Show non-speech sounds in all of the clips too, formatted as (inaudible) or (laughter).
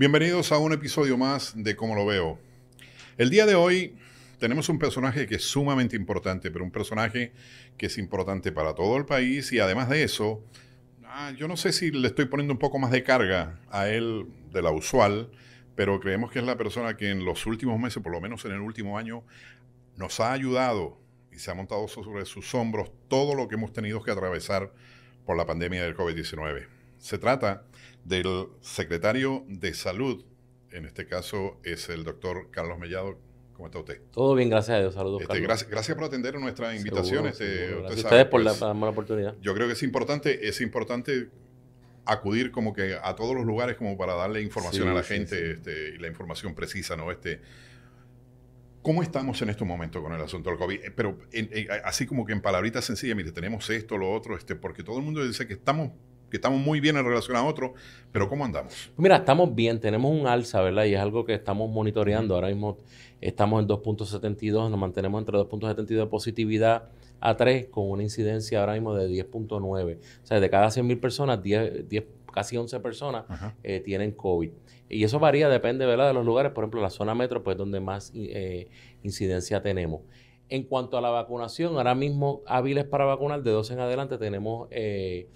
Bienvenidos a un episodio más de Cómo lo veo. El día de hoy tenemos un personaje que es sumamente importante, pero un personaje que es importante para todo el país y además de eso, ah, yo no sé si le estoy poniendo un poco más de carga a él de la usual, pero creemos que es la persona que en los últimos meses, por lo menos en el último año, nos ha ayudado y se ha montado sobre sus hombros todo lo que hemos tenido que atravesar por la pandemia del COVID-19. Se trata del secretario de salud, en este caso es el doctor Carlos Mellado. ¿Cómo está usted? Todo bien, gracias a Dios. Saludos, este, gracias, por atender nuestra invitación. Este, gracias este, ustedes por pues, la, oportunidad. Yo creo que es importante, es importante acudir como que a todos los lugares como para darle información a la gente este, y la información precisa, ¿no? Este, ¿Cómo estamos en estos momentos con el asunto del COVID? Eh, pero así como que en palabritas sencillas, mire, tenemos esto, lo otro, este, porque todo el mundo dice que estamos que estamos muy bien en relación a otro, pero ¿cómo andamos? Pues mira, estamos bien, tenemos un alza, ¿verdad? Y es algo que estamos monitoreando. Ahora mismo estamos en 2.72, nos mantenemos entre 2.72 de positividad a 3 con una incidencia ahora mismo de 10.9. O sea, de cada 100.000 personas, 10, casi 11 personas eh, tienen COVID. Y eso varía, depende ¿verdad? de los lugares. Por ejemplo, la zona metro, pues donde más eh, incidencia tenemos. En cuanto a la vacunación, ahora mismo hábiles para vacunar, de 12 en adelante tenemos... Eh,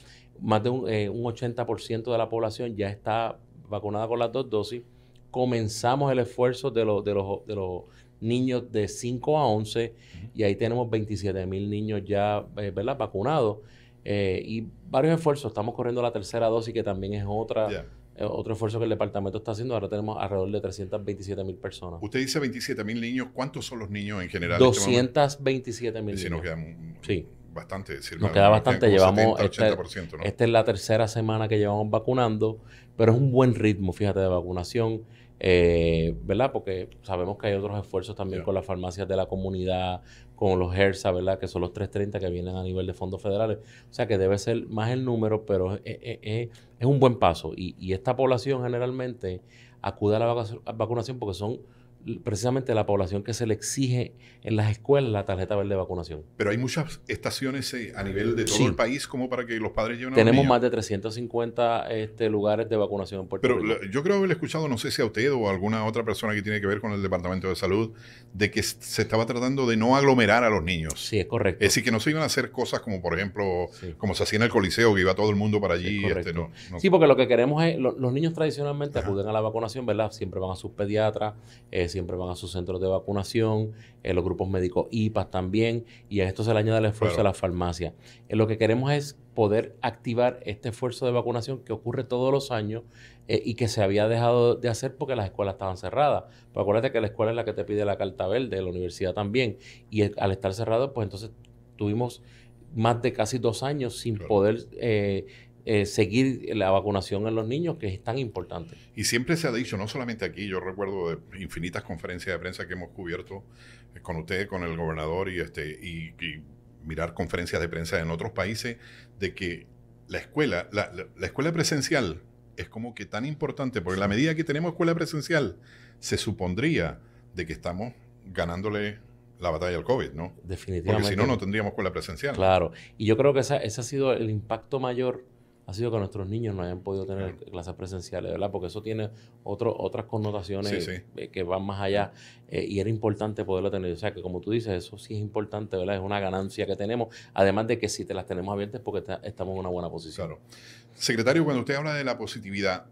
más de un, 80% eh, de la población ya está vacunada con las dos dosis. Comenzamos el esfuerzo de, los, de, los, niños de 5 a 11 y ahí tenemos 27 mil niños ya eh, vacunados eh, y varios esfuerzos. Estamos corriendo la tercera dosis que también es otra. otro esfuerzo que el departamento está haciendo, ahora tenemos alrededor de 327 mil personas. Usted dice 27 mil niños, ¿cuántos son los niños en general? 227 este mil. sí bastante. Decir, nos queda bastante, llevamos 80%, ¿no? esta es la tercera semana que llevamos vacunando, pero es un buen ritmo, fíjate, de vacunación. Eh, ¿Verdad? Porque sabemos que hay otros esfuerzos también con las farmacias de la comunidad, con los HERSA, ¿verdad? Que son los 330 que vienen a nivel de fondos federales. O sea que debe ser más el número, pero es, un buen paso. Y, y esta población generalmente acude a la vacunación porque son precisamente la población que se le exige en las escuelas la tarjeta verde de vacunación. Pero hay muchas estaciones eh, a nivel de todo el país como para que los padres lleven a Tenemos los niños. más de 350 este, lugares de vacunación en Puerto Pero yo creo haber escuchado, no sé si a usted o a alguna otra persona que tiene que ver con el Departamento de Salud, de que se estaba tratando de no aglomerar a los niños. Sí, es correcto. Es decir, que no se iban a hacer cosas como, por ejemplo, como se hacía en el Coliseo, que iba todo el mundo para allí. Este, sí, porque lo que queremos es, los niños tradicionalmente acuden a la vacunación, ¿verdad? Siempre van a sus pediatras. Eh, siempre van a sus centros de vacunación, en eh, los grupos médicos IPAS también, y a esto se le añade el esfuerzo de la farmacia. Eh, lo que queremos es poder activar este esfuerzo de vacunación que ocurre todos los años eh, y que se había dejado de hacer porque las escuelas estaban cerradas. Pero acuérdate que la escuela es la que te pide la carta verde, la universidad también, y al estar cerrado, pues entonces tuvimos más de casi dos años sin poder eh, seguir la vacunación en los niños, que es tan importante. Y siempre se ha dicho, no solamente aquí, yo recuerdo de infinitas conferencias de prensa que hemos cubierto eh, con usted, con el gobernador y, este, y, mirar conferencias de prensa en otros países, de que la escuela, la, escuela presencial es como que tan importante, porque la medida que tenemos escuela presencial, se supondría de que estamos ganándole la batalla al COVID, ¿no? Definitivamente. Porque si no, no tendríamos escuela presencial. Claro. Y yo creo que ese ha sido el impacto mayor ha sido que nuestros niños no hayan podido tener clases presenciales, ¿verdad? Porque eso tiene otro, otras connotaciones eh, que van más allá eh, y era importante poderlo tener. O sea, que como tú dices, eso sí es importante, ¿verdad? Es una ganancia que tenemos, además de que si te las tenemos abiertas porque estamos en una buena posición. Claro. Secretario, cuando usted habla de la positividad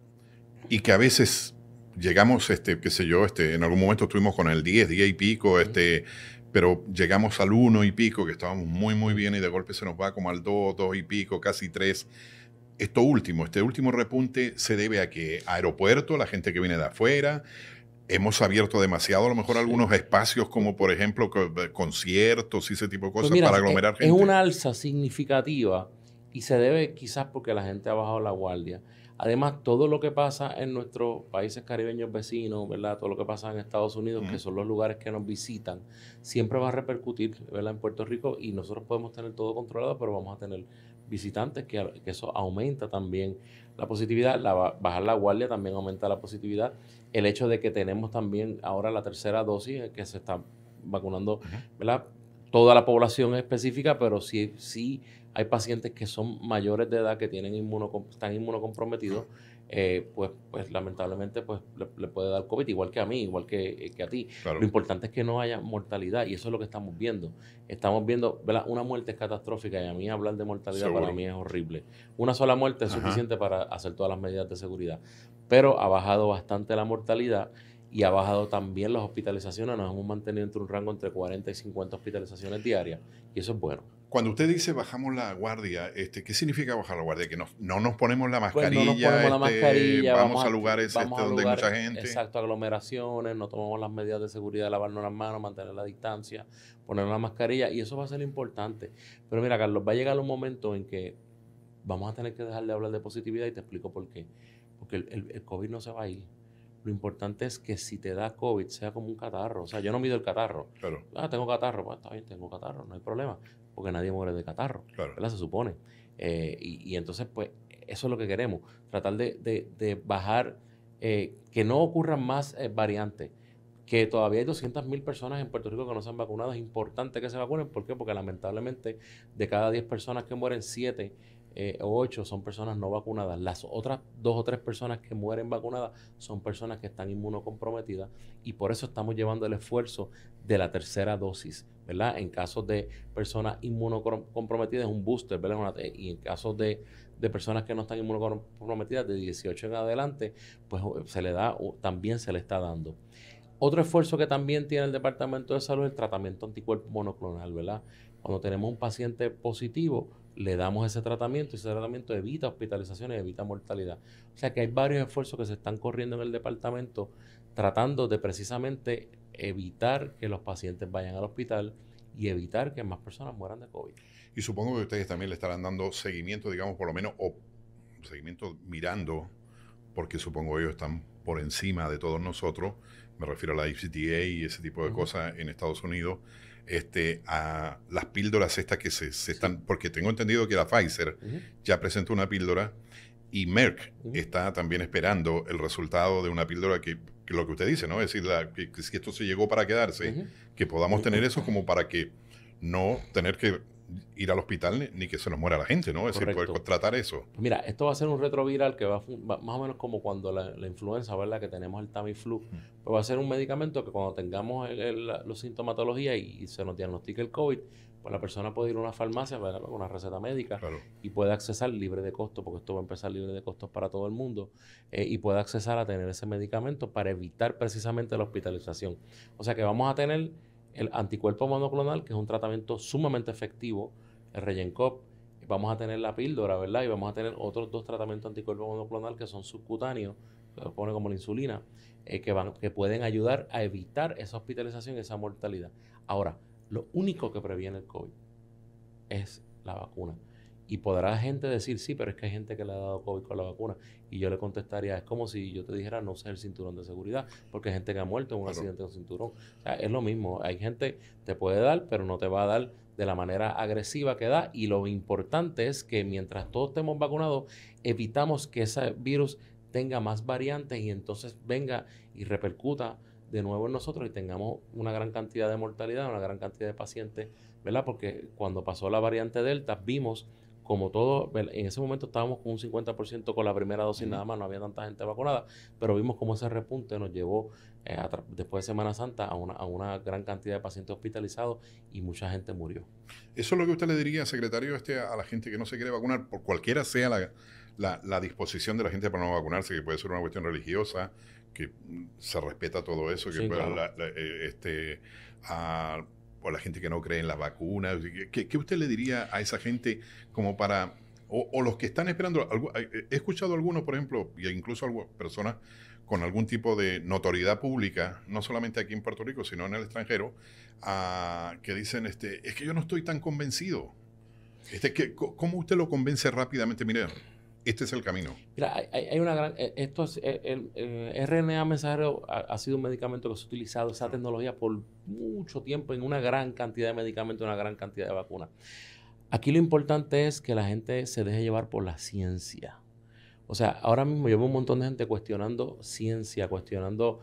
y que a veces llegamos, este, qué sé yo, este, en algún momento estuvimos con el 10, 10 y pico, este, pero llegamos al 1 y pico, que estábamos muy, muy bien y de golpe se nos va como al 2, 2 y pico, casi 3 esto último, este último repunte se debe a que aeropuerto, la gente que viene de afuera, hemos abierto demasiado a lo mejor algunos espacios como por ejemplo eh, conciertos y ese tipo de pues cosas para aglomerar gente. Es una alza significativa y se debe quizás porque la gente ha bajado la guardia. Además, todo lo que pasa en nuestros países caribeños vecinos, ¿verdad? Todo lo que pasa en Estados Unidos, que son los lugares que nos visitan, siempre va a repercutir, ¿verdad? En Puerto Rico y nosotros podemos tener todo controlado, pero vamos a tener visitantes, que, eso aumenta también la positividad, la, bajar la guardia también aumenta la positividad, el hecho de que tenemos también ahora la tercera dosis eh, que se está vacunando, Toda la población específica, pero sí, hay pacientes que son mayores de edad, que tienen están inmunocomprometidos. Eh, pues, pues lamentablemente pues, le, puede dar COVID, igual que a mí, igual que, eh, a ti. Lo importante es que no haya mortalidad y eso es lo que estamos viendo. Estamos viendo, Una muerte es catastrófica y a mí hablar de mortalidad para mí es horrible. Una sola muerte es suficiente para hacer todas las medidas de seguridad, pero ha bajado bastante la mortalidad y ha bajado también las hospitalizaciones. Nos hemos mantenido entre un rango entre 40 y 50 hospitalizaciones diarias y eso es bueno. Cuando usted dice bajamos la guardia, este, ¿qué significa bajar la guardia? Que no nos ponemos la mascarilla, pues, no nos ponemos la este, mascarilla vamos, a lugares este, donde hay mucha gente. Exacto, aglomeraciones, no tomamos las medidas de seguridad, lavarnos las manos, mantener la distancia, poner la mascarilla y eso va a ser importante. Pero mira, Carlos, va a llegar un momento en que vamos a tener que dejar de hablar de positividad y te explico por qué. Porque el, el COVID no se va a ir. Lo importante es que si te da COVID sea como un catarro. O sea, yo no mido el catarro. Claro. Ah, tengo catarro. Pues está bien, tengo catarro, no hay problema. Porque nadie muere de catarro. Claro. Se supone. Eh, y, entonces, pues, eso es lo que queremos. Tratar de, de, de bajar, eh, que no ocurran más eh, variantes. Que todavía hay 200.000 personas en Puerto Rico que no se han vacunado. Es importante que se vacunen. ¿Por qué? Porque lamentablemente de cada 10 personas que mueren, 7 eh, son personas no vacunadas. Las otras dos o tres personas que mueren vacunadas son personas que están inmunocomprometidas y por eso estamos llevando el esfuerzo de la tercera dosis, ¿verdad? En casos de personas inmunocomprometidas es un booster, ¿verdad? y en casos de, de personas que no están inmunocomprometidas de 18 en adelante, pues se le da, también se le está dando. Otro esfuerzo que también tiene el Departamento de Salud es el tratamiento anticuerpo monoclonal, ¿verdad? Cuando tenemos un paciente positivo, le damos ese tratamiento y ese tratamiento evita hospitalizaciones, evita mortalidad. O sea que hay varios esfuerzos que se están corriendo en el departamento tratando de precisamente evitar que los pacientes vayan al hospital y evitar que más personas mueran de COVID. Y supongo que ustedes también le estarán dando seguimiento, digamos, por lo menos, o seguimiento mirando, porque supongo ellos están por encima de todos nosotros, me refiero a la ICTA y ese tipo de cosas en Estados Unidos, este, a las píldoras estas que se, están, porque tengo entendido que la Pfizer ya presentó una píldora y Merck está también esperando el resultado de una píldora que, lo que usted dice, ¿no? Es decir, la, que, si esto se llegó para quedarse, que podamos tener eso como para que no tener que ir al hospital ni, que se nos muera la gente, ¿no? Es decir, poder tratar eso. Mira, esto va a ser un retroviral que va, más o menos como cuando la, influenza, ¿verdad? Que tenemos el Tamiflu. Pues va a ser un medicamento que cuando tengamos la, sintomatología y, se nos diagnostique el COVID, pues la persona puede ir a una farmacia, ¿verdad? Con una receta médica y puede accesar libre de costo, porque esto va a empezar libre de costos para todo el mundo, eh, y puede accesar a tener ese medicamento para evitar precisamente la hospitalización. O sea que vamos a tener el anticuerpo monoclonal, que es un tratamiento sumamente efectivo, el Regencop, vamos a tener la píldora, ¿verdad? Y vamos a tener otros dos tratamientos anticuerpo monoclonal que son subcutáneos, que se pone como la insulina, eh, que, que pueden ayudar a evitar esa hospitalización y esa mortalidad. Ahora, lo único que previene el COVID es la vacuna. Y podrá gente decir, sí, pero es que hay gente que le ha dado COVID con la vacuna. Y yo le contestaría, es como si yo te dijera, no uses el cinturón de seguridad, porque hay gente que ha muerto en un accidente con cinturón. O sea, es lo mismo. Hay gente te puede dar, pero no te va a dar de la manera agresiva que da. Y lo importante es que mientras todos estemos vacunados, evitamos que ese virus tenga más variantes y entonces venga y repercuta de nuevo en nosotros y tengamos una gran cantidad de mortalidad, una gran cantidad de pacientes, ¿verdad? Porque cuando pasó la variante Delta, vimos como todo, en ese momento estábamos con un 50% con la primera dosis nada más, no había tanta gente vacunada, pero vimos cómo ese repunte nos llevó eh, después de Semana Santa a una, gran cantidad de pacientes hospitalizados y mucha gente murió. Eso es lo que usted le diría, secretario, este, a la gente que no se quiere vacunar, por cualquiera sea la, disposición de la gente para no vacunarse, que puede ser una cuestión religiosa, que mm, se respeta todo eso, que pueda eh, este, o la gente que no cree en las vacunas. ¿Qué, usted le diría a esa gente como para, o, los que están esperando? Eh, eh, he escuchado algunos, por ejemplo, e incluso personas con algún tipo de notoriedad pública, no solamente aquí en Puerto Rico, sino en el extranjero, ah, que dicen, este, es que yo no estoy tan convencido. Este, que, ¿Cómo usted lo convence rápidamente? Mire, este es el camino. Mira, hay, una gran. Eh, esto es, eh, el, eh, RNA mensajero ha, sido un medicamento que se ha utilizado, esa tecnología, por mucho tiempo en una gran cantidad de medicamentos, una gran cantidad de vacunas. Aquí lo importante es que la gente se deje llevar por la ciencia. O sea, ahora mismo yo veo un montón de gente cuestionando ciencia, cuestionando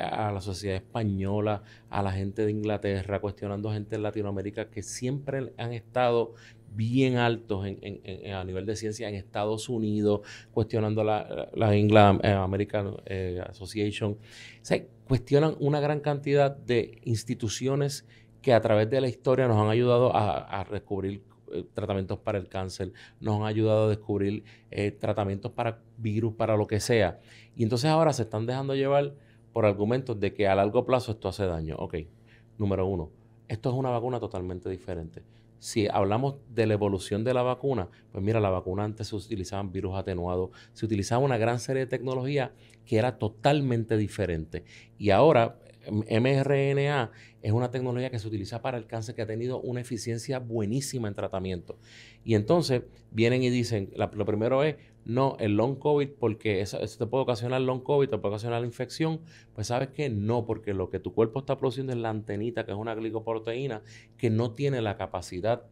a la sociedad española, a la gente de Inglaterra, cuestionando gente de Latinoamérica que siempre han estado bien altos a nivel de ciencia en Estados Unidos, cuestionando la, la eh, American eh, Association. Se cuestionan una gran cantidad de instituciones que a través de la historia nos han ayudado a, descubrir eh, tratamientos para el cáncer, nos han ayudado a descubrir tratamientos para virus, para lo que sea. Y entonces ahora se están dejando llevar por argumentos de que a largo plazo esto hace daño. Ok, número uno, esto es una vacuna totalmente diferente si hablamos de la evolución de la vacuna, pues mira, la vacuna antes se utilizaban virus atenuados, se utilizaba una gran serie de tecnología que era totalmente diferente. Y ahora mRNA es una tecnología que se utiliza para el cáncer que ha tenido una eficiencia buenísima en tratamiento. Y entonces vienen y dicen, lo primero es, no, el long COVID, porque eso, te puede ocasionar long COVID, te puede ocasionar la infección. Pues sabes que no, porque lo que tu cuerpo está produciendo es la antenita, que es una glicoproteína, que no tiene la capacidad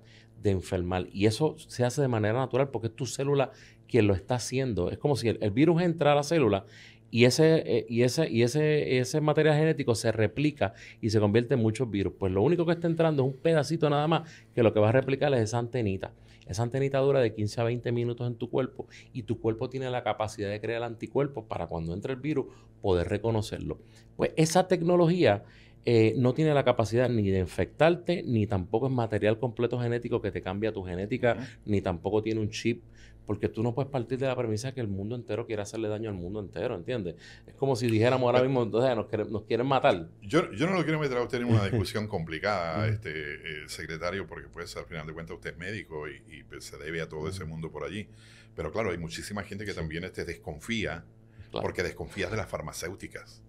de enfermar. Y eso se hace de manera natural porque es tu célula quien lo está haciendo. Es como si el, el virus entra a la célula y ese, eh, y ese, y ese, ese material genético se replica y se convierte en muchos virus. Pues lo único que está entrando es un pedacito nada más que lo que va a replicar es esa antenita. Esa antenita dura de 15 a 20 minutos en tu cuerpo y tu cuerpo tiene la capacidad de crear anticuerpos para cuando entre el virus poder reconocerlo. Pues esa tecnología eh, no tiene la capacidad ni de infectarte, ni tampoco es material completo genético que te cambia tu genética, ni tampoco tiene un chip, porque tú no puedes partir de la premisa que el mundo entero quiere hacerle daño al mundo entero, ¿entiendes? Es como si dijéramos ahora mismo, entonces nos, quieren, nos quieren matar. Yo, no lo quiero meter a usted en una (laughs) discusión complicada, este eh, secretario, porque pues al final de cuentas usted es médico y, pues, se debe a todo ese mundo por allí. Pero claro, hay muchísima gente que también este, desconfía, porque desconfías de las farmacéuticas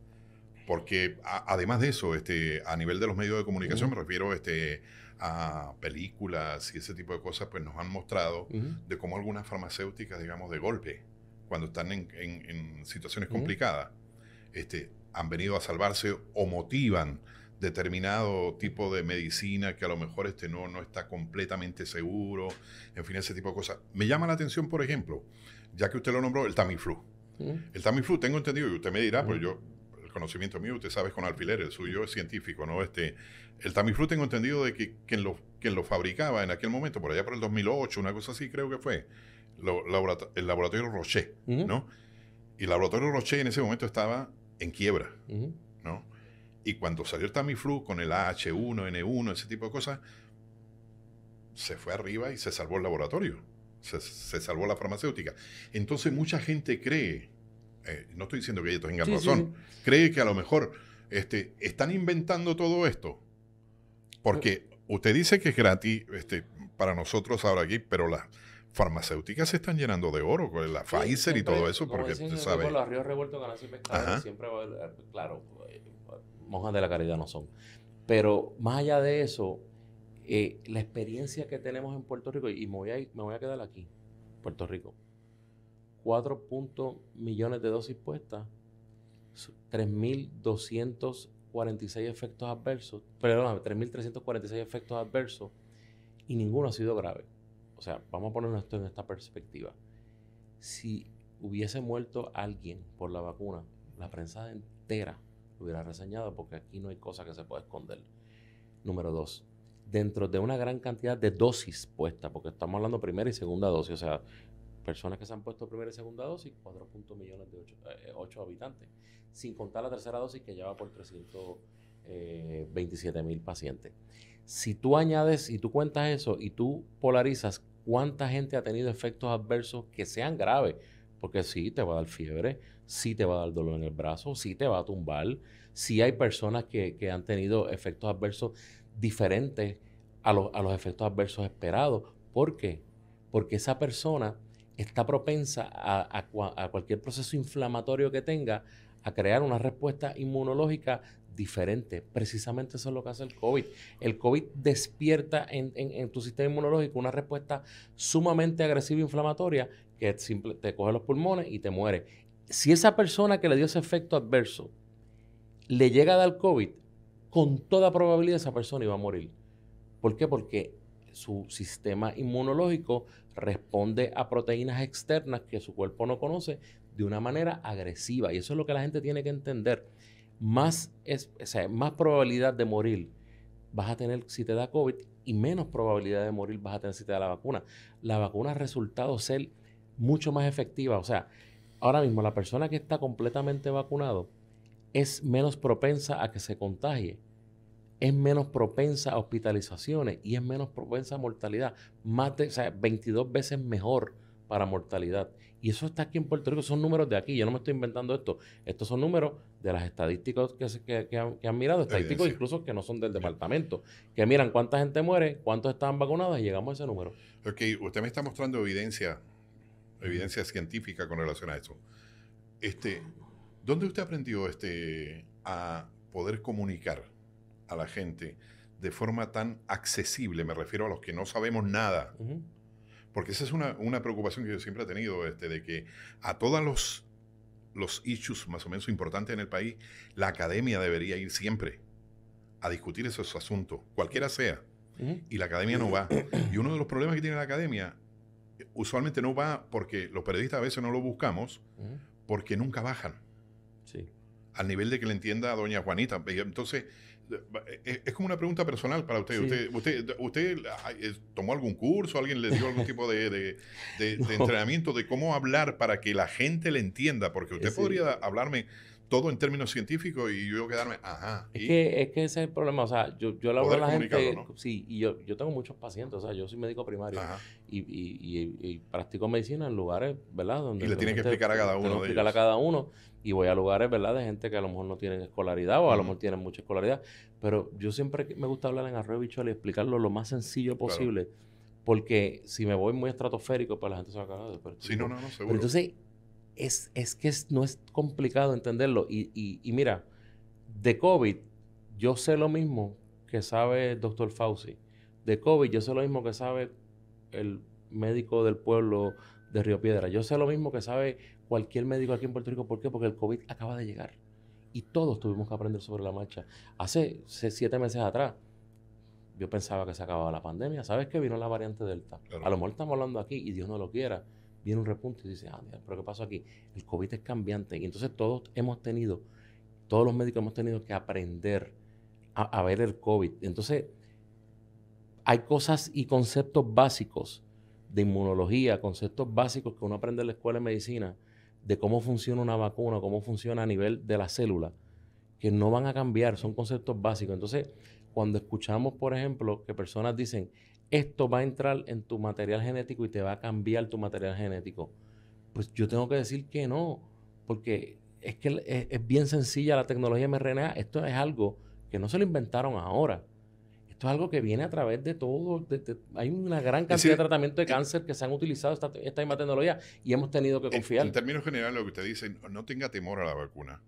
porque además de eso, este, a nivel de los medios de comunicación, me refiero este, a películas y ese tipo de cosas, pues nos han mostrado de cómo algunas farmacéuticas, digamos, de golpe, cuando están en, situaciones complicadas, este, han venido a salvarse o motivan determinado tipo de medicina que a lo mejor este no, no está completamente seguro, en fin, ese tipo de cosas. Me llama la atención, por ejemplo, ya que usted lo nombró, el Tamiflu. El Tamiflu, tengo entendido, y usted me dirá, pero yo conocimiento mío, usted sabe, con alfileres, el suyo es científico, ¿no? Este, el Tamiflu tengo entendido de que quien lo, lo fabricaba en aquel momento, por allá por el 2008, una cosa así creo que fue, el laboratorio Roche, ¿no? Y el laboratorio Roche en ese momento estaba en quiebra, ¿no? Y cuando salió el Tamiflu con el H1N1, ese tipo de cosas, se fue arriba y se salvó el laboratorio, se, se salvó la farmacéutica. Entonces mucha gente cree eh, no estoy diciendo que ellos tengan razón, cree que a lo mejor este, están inventando todo esto. Porque usted dice que es gratis este, para nosotros ahora aquí, pero las farmacéuticas se están llenando de oro, con la Pfizer y todo eso, porque Los ríos revueltos, siempre, claro, monjas de la caridad no son. Pero más allá de eso, eh, la experiencia que tenemos en Puerto Rico, y me voy me voy a quedar aquí, Puerto Rico 4 millones de dosis puestas, 3.246 efectos adversos, perdón, 3.346 efectos adversos y ninguno ha sido grave. O sea, vamos a poner esto en esta perspectiva. Si hubiese muerto alguien por la vacuna, la prensa entera lo hubiera reseñado porque aquí no hay cosa que se pueda esconder. Número dos, dentro de una gran cantidad de dosis puestas, porque estamos hablando primera y segunda dosis, o sea, personas que se han puesto primera y segunda dosis, 4.8 millones de eh, habitantes, sin contar la tercera dosis que ya va por 327 eh, mil pacientes. Si tú añades y tú cuentas eso y tú polarizas cuánta gente ha tenido efectos adversos que sean graves, porque sí te va a dar fiebre, sí te va a dar dolor en el brazo, sí te va a tumbar, sí hay personas que, han tenido efectos adversos diferentes a, a los efectos adversos esperados. ¿Por qué? Porque esa persona está propensa a, cualquier proceso inflamatorio que tenga a crear una respuesta inmunológica diferente. Precisamente eso es lo que hace el COVID. El COVID despierta en, tu sistema inmunológico una respuesta sumamente agresiva e inflamatoria que te coge los pulmones y te muere. Si esa persona que le dio ese efecto adverso le llega a dar COVID, con toda probabilidad esa persona iba a morir. ¿Por qué? Porque su sistema inmunológico responde a proteínas externas que su cuerpo no conoce de una manera agresiva. Y eso es lo que la gente tiene que entender. Más, es, más probabilidad de morir vas a tener si te da COVID y menos probabilidad de morir vas a tener si te da la vacuna. La vacuna ha resultado ser mucho más efectiva. O sea, ahora mismo la persona que está completamente vacunado es menos propensa a que se contagie es menos propensa a hospitalizaciones y es menos propensa a mortalidad. Más de o sea, 22 veces mejor para mortalidad. Y eso está aquí en Puerto Rico, son números de aquí, yo no me estoy inventando esto. Estos son números de las estadísticas que, han, mirado, estadísticos incluso que no son del departamento, que miran cuánta gente muere, cuántos están vacunados y llegamos a ese número. Ok, usted me está mostrando evidencia, evidencia científica con relación a eso. Este, ¿Dónde usted aprendió este, a poder comunicar? a la gente de forma tan accesible, me refiero a los que no sabemos nada, porque esa es una, preocupación que yo siempre he tenido, este, de que a todos los, los issues más o menos importantes en el país, la academia debería ir siempre a discutir esos asuntos, cualquiera sea, y la academia no va. Y uno de los problemas que tiene la academia, usualmente no va porque los periodistas a veces no lo buscamos, porque nunca bajan. Al nivel de que le entienda a doña Juanita. Entonces, es como una pregunta personal para usted. Usted, usted, tomó algún curso? ¿Alguien le dio algún tipo de, de, (laughs) entrenamiento de cómo hablar para que la gente le entienda? Porque usted podría hablarme todo en términos científicos y yo quedarme, ajá. Es, que, es que ese es el problema, o sea, yo, yo la gente, ¿no? sí, y yo, yo tengo muchos pacientes, o sea, yo soy médico primario y, practico medicina en lugares, ¿verdad? Donde y le tienen que explicar a cada uno. De a cada uno y voy a lugares, ¿verdad? De gente que a lo mejor no tienen escolaridad o a lo mejor tienen mucha escolaridad, pero yo siempre me gusta hablar en arroyo bichol y explicarlo lo más sencillo posible. Porque si me voy muy estratosférico, pues la gente se va a cagar. Este sí, no, no, no, seguro. entonces, es, que no es complicado entenderlo. Y, y, mira, de COVID, yo sé lo mismo que sabe el doctor Fauci. De COVID, yo sé lo mismo que sabe el médico del pueblo de Río Piedra. Yo sé lo mismo que sabe cualquier médico aquí en Puerto Rico. ¿Por qué? Porque el COVID acaba de llegar. Y todos tuvimos que aprender sobre la marcha. Hace siete meses atrás, yo pensaba que se acababa la pandemia. ¿Sabes qué? Vino la variante Delta. A lo mejor estamos hablando aquí y Dios no lo quiera viene un repunte y dice, ah, pero ¿qué pasó aquí? El COVID es cambiante. Y entonces todos hemos tenido, todos los médicos hemos tenido que aprender a, a ver el COVID. Entonces, hay cosas y conceptos básicos de inmunología, conceptos básicos que uno aprende en la escuela de medicina, de cómo funciona una vacuna, cómo funciona a nivel de la célula, que no van a cambiar, son conceptos básicos. Entonces, cuando escuchamos, por ejemplo, que personas dicen, esto va a entrar en tu material genético y te va a cambiar tu material genético. Pues yo tengo que decir que no, porque es que es, bien sencilla la tecnología mRNA. Esto es algo que no se lo inventaron ahora. Esto es algo que viene a través de todo. hay una gran cantidad de tratamientos de eh, cáncer que se han utilizado esta, esta misma tecnología y hemos tenido que confiar. En, términos generales, lo que usted dice, no tenga temor a la vacuna.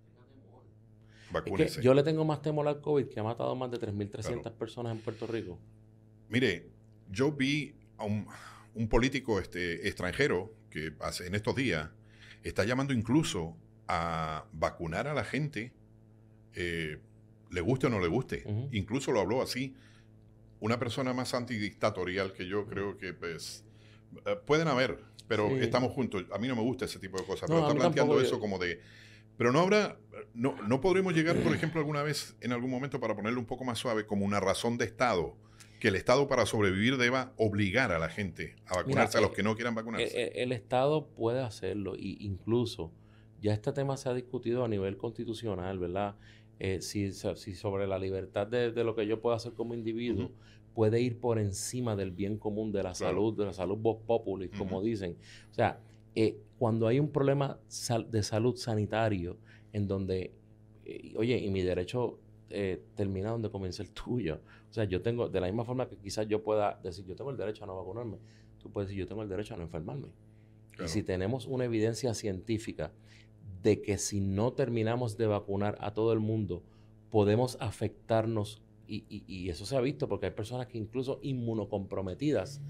yo le tengo más temor al COVID, que ha matado más de 3.300 personas en Puerto Rico. Mire, yo vi a un, político este, extranjero que en estos días está llamando incluso a vacunar a la gente, eh, le guste o no le guste. Incluso lo habló así. Una persona más antidictatorial que yo creo que pues, eh, pueden haber, pero estamos juntos. A mí no me gusta ese tipo de cosas, pero está planteando eso como de... Pero no habrá, no, no podremos llegar, por ejemplo, alguna vez, en algún momento, para ponerlo un poco más suave, como una razón de Estado que el Estado para sobrevivir deba obligar a la gente a vacunarse, a los eh, que no quieran vacunarse. Eh, eh, el, Estado puede hacerlo e incluso ya este tema se ha discutido a nivel constitucional, ¿verdad? si, si, sobre la libertad de, lo que yo puedo hacer como individuo puede ir por encima del bien común, de la salud, de la salud vos populis, como dicen. O sea, cuando hay un problema de salud sanitario en donde, oye, y mi derecho eh, termina donde comienza el (laughs) tuyo. O sea, yo tengo, de la misma forma que quizás yo pueda decir, yo tengo el derecho a no vacunarme, tú puedes decir, yo tengo el derecho a no enfermarme. Y si tenemos una evidencia científica de que si no terminamos de vacunar a todo el mundo, podemos afectarnos, y, y, y eso se ha visto porque hay personas que incluso inmunocomprometidas,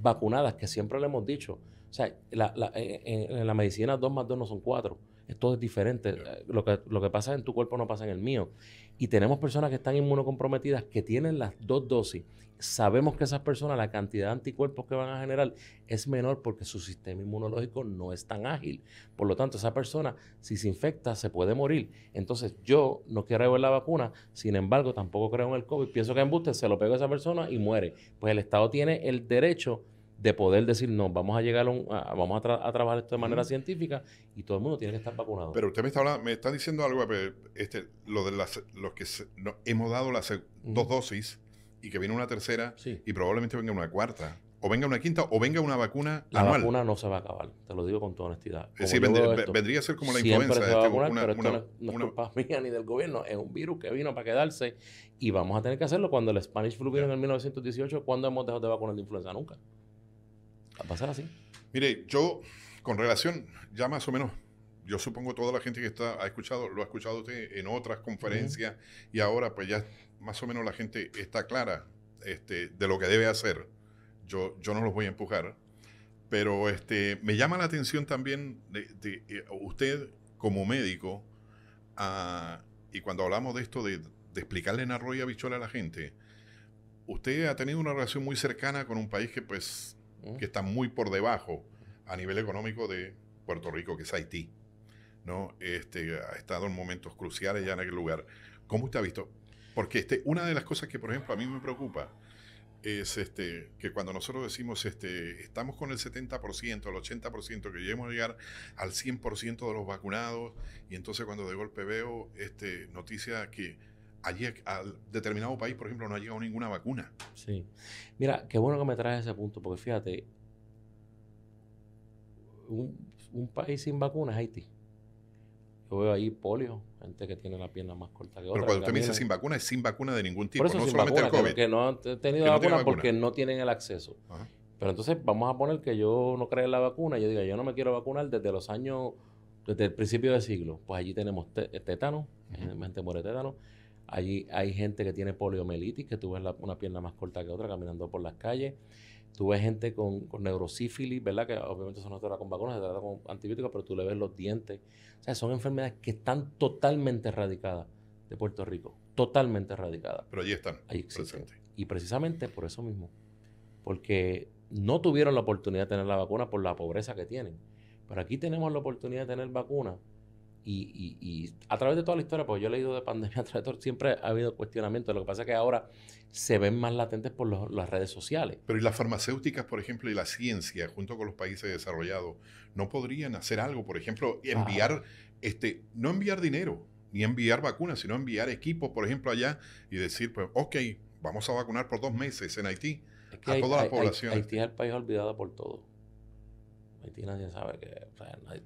vacunadas, que siempre le hemos dicho, o sea, la, la, en, la medicina dos más dos no son cuatro esto es diferente, lo, que, lo que pasa en tu cuerpo no pasa en el mío. Y tenemos personas que están inmunocomprometidas, que tienen las dos dosis. Sabemos que esas personas, la cantidad de anticuerpos que van a generar es menor porque su sistema inmunológico no es tan ágil. Por lo tanto, esa persona, si se infecta, se puede morir. Entonces, yo no quiero ver la vacuna, sin embargo, tampoco creo en el COVID. Pienso que en embuste, se lo pega a esa persona y muere. Pues el Estado tiene el derecho de poder decir, no, vamos a llegar un, vamos a, trabajar esto de manera científica y todo el mundo tiene que estar vacunado. Pero usted me está, me está diciendo algo, eh, este, lo de los que hemos dado las dos dosis y que viene una tercera y probablemente venga una cuarta. O venga una quinta o venga una vacuna la anual. vacuna no se va a acabar, te lo digo con toda honestidad. es decir, vendría, a ser como la influenza. Se va este, no, es, culpa mía ni del gobierno, es un virus que vino para quedarse y vamos a tener que hacerlo cuando el Spanish flu vino en el 1918, cuando hemos dejado de vacunar de influenza? Nunca a pasar así? Mire, yo, con relación, ya más o menos, yo supongo toda la gente que está, ha escuchado, lo ha escuchado usted en otras conferencias y ahora pues ya más o menos la gente está clara este, de lo que debe hacer. Yo, yo no los voy a empujar, pero este, me llama la atención también de, eh, usted como médico, ah, y cuando hablamos de esto de, explicarle en arroyo a bichola a la gente, usted ha tenido una relación muy cercana con un país que pues que está muy por debajo a nivel económico de Puerto Rico, que es Haití. ¿no? Este, ha estado en momentos cruciales ya en aquel lugar. ¿Cómo usted ha visto? Porque este, una de las cosas que, por ejemplo, a mí me preocupa es este, que cuando nosotros decimos este, estamos con el 70%, el 80%, que lleguemos a llegar al 100% de los vacunados, y entonces cuando de golpe veo este, noticias que allí a determinado país, por ejemplo, no ha llegado ninguna vacuna. Sí. Mira, qué bueno que me traes ese punto, porque fíjate, un, país sin vacunas es Haití. Yo veo ahí polio, gente que tiene la pierna más corta que otra. Pero cuando usted me dice sin vacuna, es sin vacuna de ningún tipo, no solamente el COVID. Que no han tenido vacuna, porque no tienen el acceso. Pero entonces vamos a poner que yo no creo en la vacuna, yo diga, yo no me quiero vacunar desde los años, desde el principio del siglo. Pues allí tenemos tétano, gente muere tétano, Allí hay gente que tiene poliomielitis, que tú ves una pierna más corta que otra caminando por las calles. Tú ves gente con, neurosífilis, ¿verdad? Que obviamente eso no se trata con vacunas, se trata con antibióticos, pero tú le ves los dientes. O sea, son enfermedades que están totalmente erradicadas de Puerto Rico. Totalmente erradicadas. Pero allí están. Ahí existen. Y precisamente por eso mismo. Porque no tuvieron la oportunidad de tener la vacuna por la pobreza que tienen. Pero aquí tenemos la oportunidad de tener vacunas y, a través de toda la historia, pues yo he leído de pandemia, (laughs) a través de siempre ha habido cuestionamientos. Lo que pasa es que ahora se ven más latentes por las redes sociales. Pero y las farmacéuticas, por ejemplo, y la ciencia, junto con los países desarrollados, ¿no podrían hacer algo? Por ejemplo, enviar, este, no enviar dinero, ni enviar vacunas, sino enviar equipos, por ejemplo, allá y decir, pues, ok, vamos a vacunar por dos meses en Haití a toda la población. Haití es el país olvidado por todos nadie sabe que...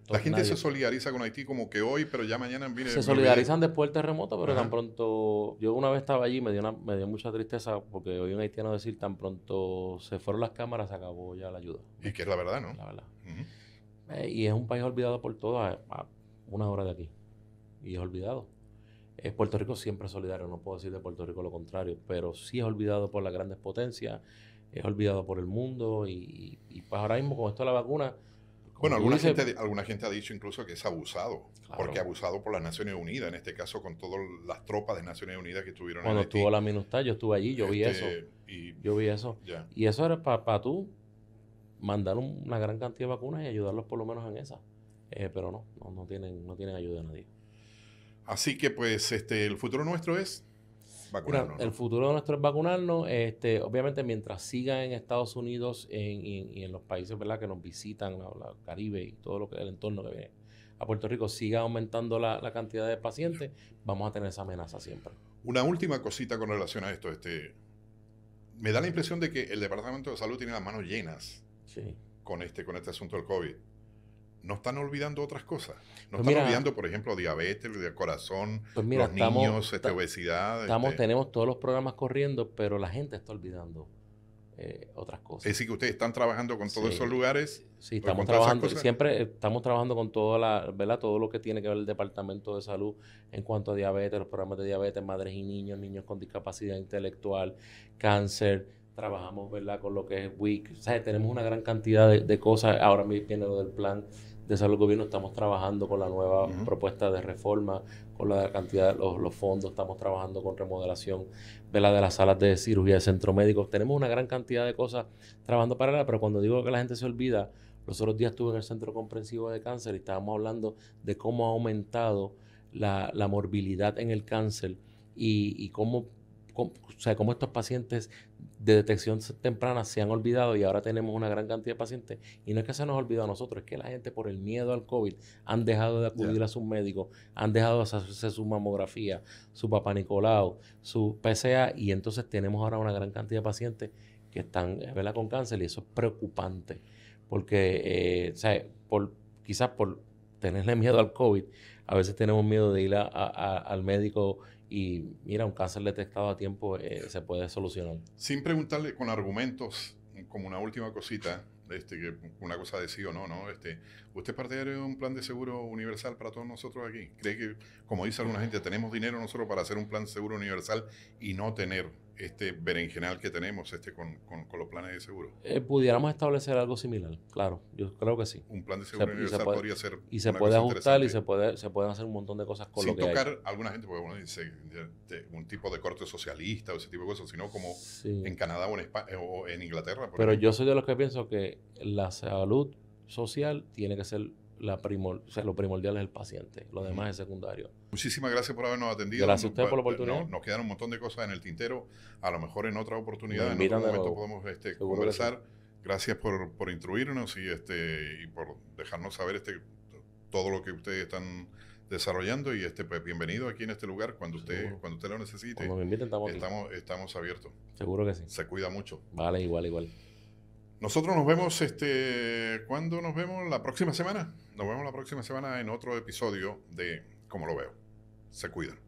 la gente se solidariza con Haití como que hoy, pero ya mañana viene... Se solidarizan después del terremoto, pero tan pronto... Yo una vez estaba allí, me dio, me dio mucha tristeza porque oí un haitiano decir, tan pronto se fueron las cámaras, se acabó ya la ayuda. Y que es la verdad, ¿no? La verdad. Eh, y es un país olvidado por todos eh, a, una hora de aquí. Y es olvidado. Es Puerto Rico siempre solidario, no puedo decir de Puerto Rico lo contrario, pero sí es olvidado por las grandes potencias, es olvidado por el mundo y, pues ahora mismo con esto de la vacuna bueno, alguna, gente, alguna gente ha dicho incluso que es abusado, porque abusado por las Naciones Unidas, en este caso con todas las tropas de Naciones Unidas que estuvieron Cuando en estuvo la minustad, yo estuve allí, yo vi este, eso. Y, yo vi eso. Y eso era para tú mandar una gran cantidad de vacunas y ayudarlos por lo menos en esa. Eh, pero no, no, tienen, no tienen ayuda de nadie. Así que pues este, el futuro nuestro es vacunarnos. el futuro de nuestro es vacunarnos. Este, obviamente, mientras siga en Estados Unidos y, en los países que nos visitan, la, Caribe y todo lo que el entorno que viene a Puerto Rico siga aumentando la, cantidad de pacientes, vamos a tener esa amenaza siempre. Una última cosita con relación a esto. Este, me da la impresión de que el Departamento de Salud tiene las manos llenas con, este, con este asunto del COVID no están olvidando otras cosas. No pues están olvidando, por ejemplo, diabetes, el corazón, pues los niños, este, obesidad. Estamos, este Tenemos todos los programas corriendo, pero la gente está olvidando eh, otras cosas. Es decir, que ustedes están trabajando con todos esos lugares. Sí, pues, estamos trabajando, siempre estamos trabajando con toda la, ¿verdad? todo lo que tiene que ver el Departamento de Salud en cuanto a diabetes, los programas de diabetes, madres y niños, niños con discapacidad intelectual, cáncer trabajamos ¿verdad? con lo que es WIC. O sea, tenemos una gran cantidad de, de cosas. Ahora mismo viene lo del plan de Salud Gobierno estamos trabajando con la nueva propuesta de reforma, con la cantidad de los, fondos, estamos trabajando con remodelación de la de las salas de cirugía de centro médico. Tenemos una gran cantidad de cosas trabajando para pero cuando digo que la gente se olvida, los otros días estuve en el Centro Comprensivo de Cáncer y estábamos hablando de cómo ha aumentado la, morbilidad en el cáncer y, cómo, o sea, cómo estos pacientes de detección temprana se han olvidado y ahora tenemos una gran cantidad de pacientes. Y no es que se nos olvidó a nosotros, es que la gente por el miedo al COVID han dejado de acudir a sus médicos, han dejado de hacerse su mamografía, su papá Nicolau, su PSA y entonces tenemos ahora una gran cantidad de pacientes que están ¿verdad? con cáncer y eso es preocupante, porque eh, por, quizás por tenerle miedo al COVID, a veces tenemos miedo de ir al médico y mira, un cáncer detectado a tiempo eh, se puede solucionar. Sin preguntarle con argumentos, eh, como una última cosita, este, que una cosa de sí o no, ¿no? Este, ¿Usted es partidario de un plan de seguro universal para todos nosotros aquí? ¿Cree que, como dice alguna gente, tenemos dinero nosotros para hacer un plan de seguro universal y no tener este berenjenal que tenemos este con, con, los planes de seguro? Eh, pudiéramos establecer algo similar, claro, yo creo que sí. Un plan de seguro podría ser. Y se puede ajustar y se, puede, se pueden hacer un montón de cosas con Sin lo que tocar alguna gente, porque uno dice un tipo de corte socialista o ese tipo de cosas, sino como en Canadá o en, eh, Inglaterra. Pero yo soy de los que pienso que la salud social tiene que ser la lo primordial es el paciente, lo demás es secundario. Muchísimas gracias por habernos atendido. Gracias a usted por la oportunidad. Nos, quedan un montón de cosas en el tintero. A lo mejor en otra oportunidad, en otro momento podemos este, conversar. Gracias por, por, instruirnos y, este, y por dejarnos saber este, todo lo que ustedes están desarrollando y este pues, bienvenido aquí en este lugar cuando usted cuando usted lo necesite. estamos, estamos, abiertos. Seguro que sí. Se cuida mucho. Vale, igual, igual. Nosotros nos vemos este ¿cuándo nos vemos? La próxima semana. Nos vemos la próxima semana en otro episodio de Como lo veo. Se cuidan.